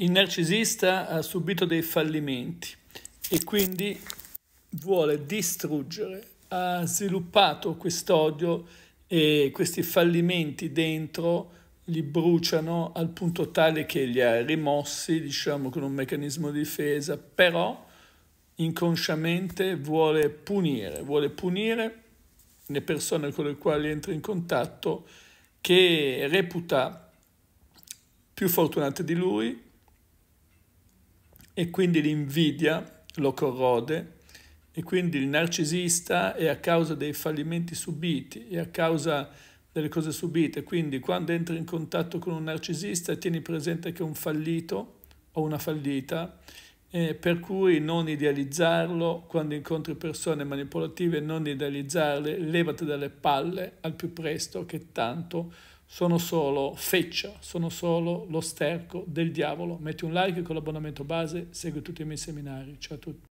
Il narcisista ha subito dei fallimenti e quindi vuole distruggere, ha sviluppato quest'odio e questi fallimenti dentro li bruciano al punto tale che li ha rimossi, diciamo, con un meccanismo di difesa, però inconsciamente vuole punire, vuole punire le persone con le quali entra in contatto che reputa più fortunate di lui, e quindi l'invidia lo corrode e quindi il narcisista è a causa dei fallimenti subiti, è a causa delle cose subite. Quindi quando entri in contatto con un narcisista tieni presente che è un fallito o una fallita eh, per cui non idealizzarlo, quando incontri persone manipolative non idealizzarle, levati dalle palle al più presto che tanto sono solo feccia, sono solo lo sterco del diavolo. Metti un like con l'abbonamento base, segui tutti i miei seminari. Ciao a tutti.